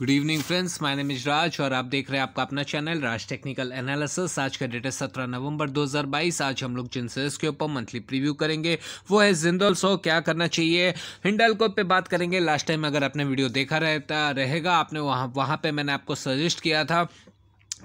good evening friends my name is Raj और आप देख रहे हैं आपका अपना चैनल राज टेक्निकल एनालिसिस आज का डेट है सत्रह नवंबर 2022 आज हम लोग जिन सीरीज के ऊपर मंथली प्रीव्यू करेंगे वो है जिंदल सो क्या करना चाहिए हिंडलको पे बात करेंगे लास्ट टाइम अगर आपने वीडियो देखा रहता रहेगा आपने वहाँ वहाँ पर मैंने आपको सजेस्ट किया था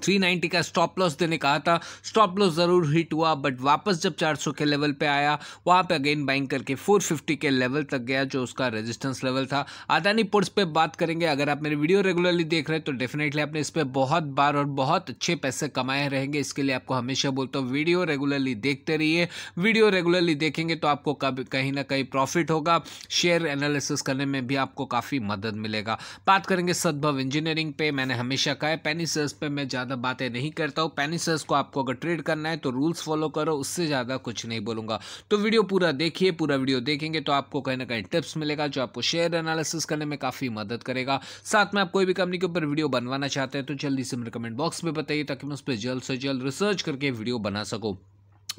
390 का स्टॉप लॉस देने कहा था स्टॉप लॉस ज़रूर हिट हुआ बट वापस जब 400 के लेवल पे आया वहाँ पे अगेन बाइंग करके 450 के लेवल तक गया जो उसका रेजिस्टेंस लेवल था अदानी पुट्स पे बात करेंगे अगर आप मेरी वीडियो रेगुलरली देख रहे हैं तो डेफिनेटली आपने इस पर बहुत बार और बहुत अच्छे पैसे कमाए रहेंगे इसके लिए आपको हमेशा बोलता हूँ वीडियो रेगुलरली देखते रहिए वीडियो रेगुलरली देखेंगे तो आपको कहीं ना कहीं प्रॉफिट होगा शेयर एनालिसिस करने में भी आपको काफ़ी मदद मिलेगा बात करेंगे सद्भव इंजीनियरिंग पे मैंने हमेशा कहा है पैनी सेल्स पर मैं ज़्यादा बातें नहीं करता हूँ पेनिसर्स को आपको अगर ट्रेड करना है तो रूल्स फॉलो करो उससे ज़्यादा कुछ नहीं बोलूँगा तो वीडियो पूरा देखिए पूरा वीडियो देखेंगे तो आपको कहीं ना कहीं टिप्स मिलेगा जो आपको शेयर एनालिसिस करने में काफ़ी मदद करेगा साथ में आप कोई भी कंपनी के ऊपर वीडियो बनवाना चाहते हैं तो जल्दी से मेरे कमेंट बॉक्स में बताइए ताकि मैं उस पर जल्द से जल्द रिसर्च करके वीडियो बना सकूँ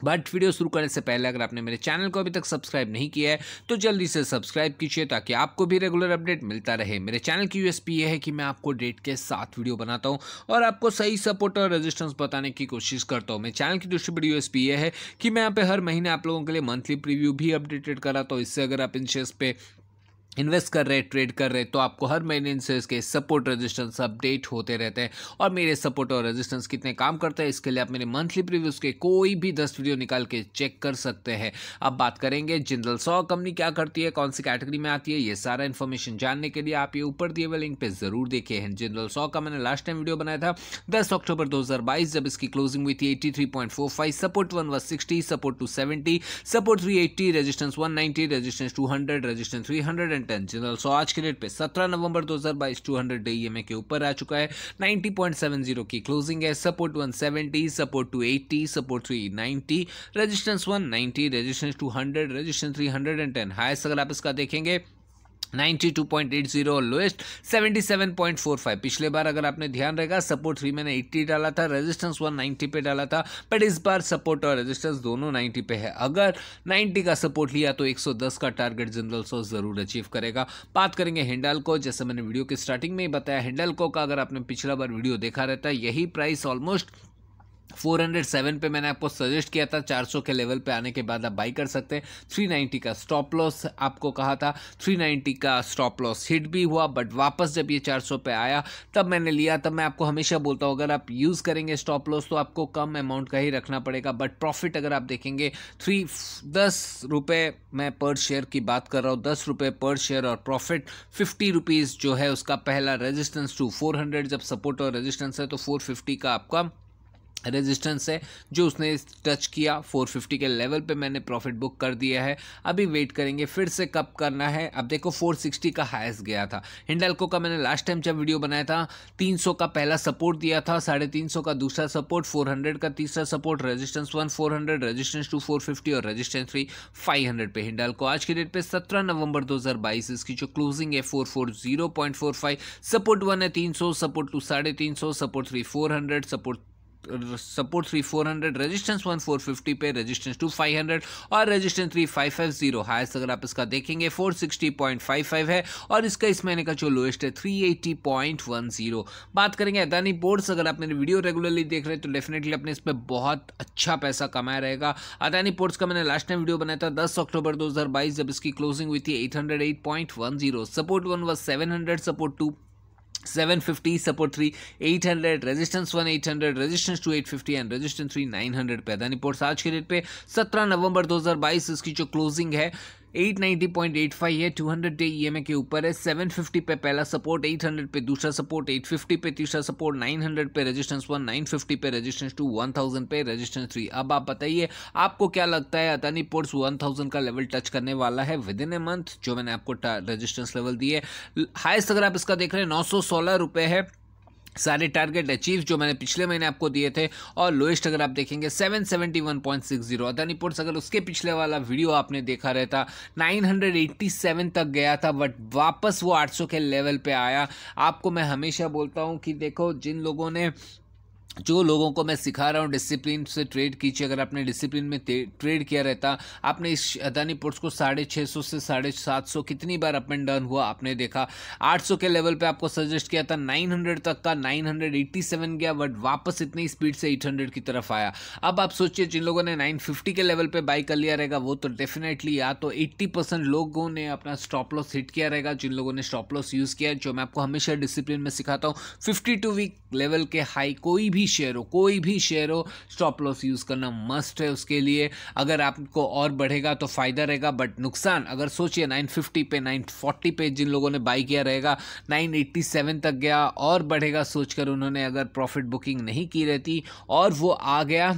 बट वीडियो शुरू करने से पहले अगर आपने मेरे चैनल को अभी तक सब्सक्राइब नहीं किया है तो जल्दी से सब्सक्राइब कीजिए ताकि आपको भी रेगुलर अपडेट मिलता रहे मेरे चैनल की यूएसपी ये है कि मैं आपको डेट के साथ वीडियो बनाता हूँ और आपको सही सपोर्ट और रेजिस्टेंस बताने की कोशिश करता हूँ मेरे चैनल की दूसरी बड़ी यू ये है कि मैं यहाँ पे हर महीने आप लोगों के लिए मंथली प्रिव्यू भी अपडेटेड कराता हूँ इससे अगर आप इन शेयर्स पर इन्वेस्ट कर रहे ट्रेड कर रहे तो आपको हर महीने इनसे इसके सपोर्ट रेजिस्टेंस अपडेट होते रहते हैं और मेरे सपोर्ट और रेजिस्टेंस कितने काम करते हैं इसके लिए आप मेरे मंथली प्रीव्यूज के कोई भी दस वीडियो निकाल के चेक कर सकते हैं अब बात करेंगे जिंदल सौ कंपनी क्या करती है कौन सी कैटेगरी में आती है ये सारा इन्फॉर्मेशन जानने के लिए आप ये ऊपर दिए हुए लिंक पर जरूर देखे हैं जिंदल सौ का मैंने लास्ट टाइम वीडियो बनाया था दस अक्टूबर दो जब इसकी क्लोजिंग हुई थी eighty support one one sixty support two seventy support three eighty resistance one resistance two resistance three hundred intelligent general so आज के डेट पे 17 नवंबर 2022 200 डे ईएमए के ऊपर आ चुका है 90.70 की क्लोजिंग है support 170 support 280 support 390 resistance 190 resistance 200 resistance 310 highest अगर आप इसका देखेंगे 92.80 लोएस्ट 77.45 पिछले बार अगर आपने ध्यान रहेगा सपोर्ट थ्री मैंने 80 डाला था रेजिस्टेंस 190 पे डाला था बट इस बार सपोर्ट और रेजिस्टेंस दोनों 90 पे है अगर 90 का सपोर्ट लिया तो 110 का टारगेट जनरल सो जरूर अचीव करेगा बात करेंगे हिंडाल को जैसे मैंने वीडियो के स्टार्टिंग में ही बताया हिंडाल का अगर आपने पिछला बार वीडियो देखा रहता है यही प्राइस ऑलमोस्ट 407 पे मैंने आपको सजेस्ट किया था 400 के लेवल पे आने के बाद आप बाई कर सकते हैं 390 का स्टॉप लॉस आपको कहा था 390 का स्टॉप लॉस हिट भी हुआ बट वापस जब ये 400 पे आया तब मैंने लिया तब मैं आपको हमेशा बोलता हूँ अगर आप यूज़ करेंगे स्टॉप लॉस तो आपको कम अमाउंट का ही रखना पड़ेगा बट प्रॉफिट अगर आप देखेंगे थ्री दस रुपये मैं पर शेयर की बात कर रहा हूँ दस रुपये पर शेयर और प्रॉफिट फिफ्टी रुपीज़ जो है उसका पहला रजिस्टेंस टू फोर हंड्रेड जब सपोर्ट और रजिस्टेंस है तो फोर फिफ्टी का आपका रेजिस्टेंस है जो उसने टच किया 450 के लेवल पे मैंने प्रॉफिट बुक कर दिया है अभी वेट करेंगे फिर से कब करना है अब देखो 460 का हाइस्ट गया था हिंडलको का मैंने लास्ट टाइम जब वीडियो बनाया था 300 का पहला सपोर्ट दिया था साढ़े तीन का दूसरा सपोर्ट 400 का तीसरा support resistance one four hundred resistance two four fifty और रजिस्टेंस थ्री फाइव हंड्रेड पे हिंडलको आज की डेट पर सत्रह नवंबर दो हज़ार बाईस इसकी जो क्लोजिंग है four four zero point four five support one है तीन सौ सपोर्ट टू साढ़े तीन सौ support three four hundred support support three four hundred resistance one four fifty पे रजिस्टेंस टू फाइव हंड्रेड और resistance three five five zero highest अगर आप इसका देखेंगे four sixty point five five है और इसका इस महीने का जो लोएस्ट है three eighty point one zero बात करेंगे अदानी बोर्ड्स अगर आप मेरी वीडियो रेगुलरली देख रहे हैं तो डेफिनेटली अपने इस पर बहुत अच्छा पैसा कमाया रहेगा अदानी पोर्ट्स का मैंने लास्ट टाइम वीडियो बनाया था दस अक्टूबर दो जब इसकी क्लोजिंग हुई थी eight hundred eight point one zero support one व seven hundred support two 750 support 3 800 resistance 1 800 resistance 2 850 and resistance 3 900 पे दानी निपोर्ट्स आज के डेट पे 17 नवंबर 2022 इसकी जो क्लोजिंग है 890.85 है 200 डे ईएमए के ऊपर है 750 पे पहला सपोर्ट 800 पे दूसरा सपोर्ट 850 पे तीसरा सपोर्ट 900 पे रेजिस्टेंस वन 950 पे रेजिस्टेंस टू 1000 पे रेजिस्टेंस थ्री अब आप बताइए आपको क्या लगता है अतानी पोर्ट्स 1000 का लेवल टच करने वाला है विद इन ए मंथ जो मैंने आपको रजिस्टेंस लेवल दिए हाइस्ट अगर आप इसका देख रहे हैं नौ सौ है सारे टारगेट अचीव जो मैंने पिछले महीने आपको दिए थे और लोएस्ट अगर आप देखेंगे 771.60 अदानी पोर्ट्स अगर उसके पिछले वाला वीडियो आपने देखा रहता 987 तक गया था बट वापस वो 800 के लेवल पे आया आपको मैं हमेशा बोलता हूँ कि देखो जिन लोगों ने जो लोगों को मैं सिखा रहा हूँ डिसिप्लिन से ट्रेड कीजिए अगर आपने डिसिप्लिन में ट्रेड किया रहता आपने इस अदानी पोर्ट्स को साढ़े छः सौ से साढ़े सात सौ कितनी बार अप एंड डाउन हुआ आपने देखा आठ सौ के लेवल पे आपको सजेस्ट किया था नाइन हंड्रेड तक का नाइन हंड्रेड एट्टी सेवन गया बट वापस इतनी स्पीड से एट हंड्रेड की तरफ आया अब आप सोचिए जिन लोगों ने नाइन फिफ्टी के लेवल पर बाई कर लिया रहेगा वो तो डेफिनेटली या तो एट्टी परसेंट लोगों ने अपना स्टॉप लॉस हिट किया रहेगा जिन लोगों ने स्टॉप लॉस यूज़ किया जो मैं आपको हमेशा डिसिप्लिन में सिखाता हूँ फिफ्टी टू वीक लेवल के हाई कोई भी भी शेयर हो कोई भी शेयर हो स्टॉप लॉस यूज़ करना मस्ट है उसके लिए अगर आपको और बढ़ेगा तो फ़ायदा रहेगा बट नुकसान अगर सोचिए 950 पे 940 पे जिन लोगों ने बाई किया रहेगा 987 तक गया और बढ़ेगा सोचकर उन्होंने अगर प्रॉफिट बुकिंग नहीं की रहती और वो आ गया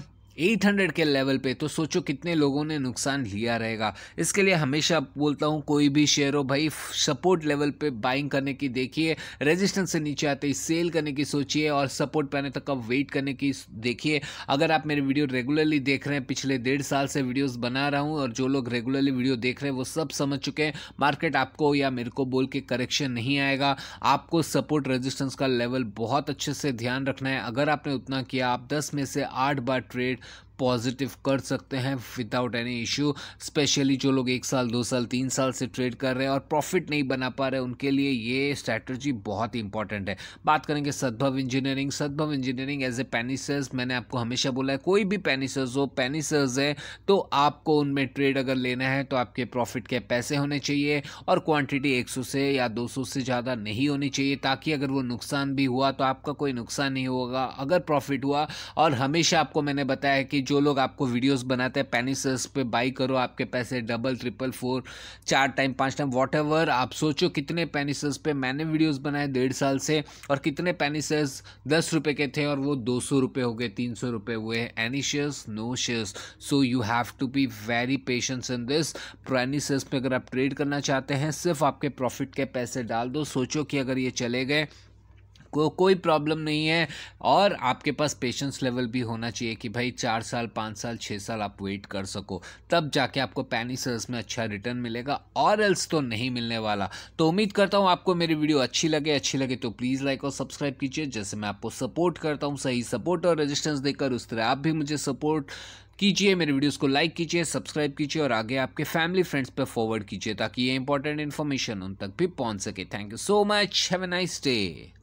800 के लेवल पे तो सोचो कितने लोगों ने नुकसान लिया रहेगा इसके लिए हमेशा बोलता हूँ कोई भी शेयर हो भाई सपोर्ट लेवल पे बाइंग करने की देखिए रेजिस्टेंस से नीचे आते ही सेल करने की सोचिए और सपोर्ट पाने तक का वेट करने की देखिए अगर आप मेरे वीडियो रेगुलरली देख रहे हैं पिछले डेढ़ साल से वीडियोज़ बना रहा हूँ और जो लोग रेगुलरली वीडियो देख रहे हैं वो सब समझ चुके हैं मार्केट आपको या मेरे को बोल के करेक्शन नहीं आएगा आपको सपोर्ट रेजिस्टेंस का लेवल बहुत अच्छे से ध्यान रखना है अगर आपने उतना किया आप दस में से आठ बार ट्रेड पॉजिटिव कर सकते हैं विदाउट एनी इशू स्पेशली जो लोग एक साल दो साल तीन साल से ट्रेड कर रहे हैं और प्रॉफिट नहीं बना पा रहे उनके लिए ये स्ट्रैटर्जी बहुत ही इंपॉर्टेंट है बात करेंगे Sadbhav engineering Sadbhav engineering as a penny shares मैंने आपको हमेशा बोला है कोई भी पेनिसर्स हो पेनिसर्स है तो आपको उनमें ट्रेड अगर लेना है तो आपके प्रॉफिट के पैसे होने चाहिए और क्वान्टिटी एक से या दो से ज़्यादा नहीं होनी चाहिए ताकि अगर वो नुकसान भी हुआ तो आपका कोई नुकसान नहीं होगा अगर प्रॉफिट हुआ और हमेशा आपको मैंने बताया कि जो लोग आपको वीडियोस बनाते हैं पेनिसर्स पे बाई करो आपके पैसे डबल ट्रिपल फोर चार टाइम पाँच टाइम वॉट आप सोचो कितने पेनिसर्स पे मैंने वीडियोस बनाए डेढ़ साल से और कितने पेनिसर्स दस रुपये के थे और वो दो सौ रुपये हो गए तीन सौ रुपये हुए any shares no shares so you have to be very patience in this penny shares पर अगर आप ट्रेड करना चाहते हैं सिर्फ आपके प्रॉफिट के पैसे डाल दो सोचो कि अगर ये चले गए को कोई प्रॉब्लम नहीं है और आपके पास पेशेंस लेवल भी होना चाहिए कि भाई चार साल पाँच साल छः साल आप वेट कर सको तब जाके आपको पैनी सेल्स में अच्छा रिटर्न मिलेगा और एल्स तो नहीं मिलने वाला तो उम्मीद करता हूँ आपको मेरी वीडियो अच्छी लगे अच्छी लगे तो प्लीज़ लाइक और सब्सक्राइब कीजिए जैसे मैं आपको सपोर्ट करता हूँ सही सपोर्ट और रजिस्टेंस देकर उस तरह आप भी मुझे सपोर्ट कीजिए मेरे वीडियोस को लाइक कीजिए सब्सक्राइब कीजिए और आगे आपके फैमिली फ्रेंड्स पर फॉरवर्ड कीजिए ताकि ये इंपॉर्टेंट इन्फॉर्मेशन उन तक भी पहुंच सके thank you so much have a nice day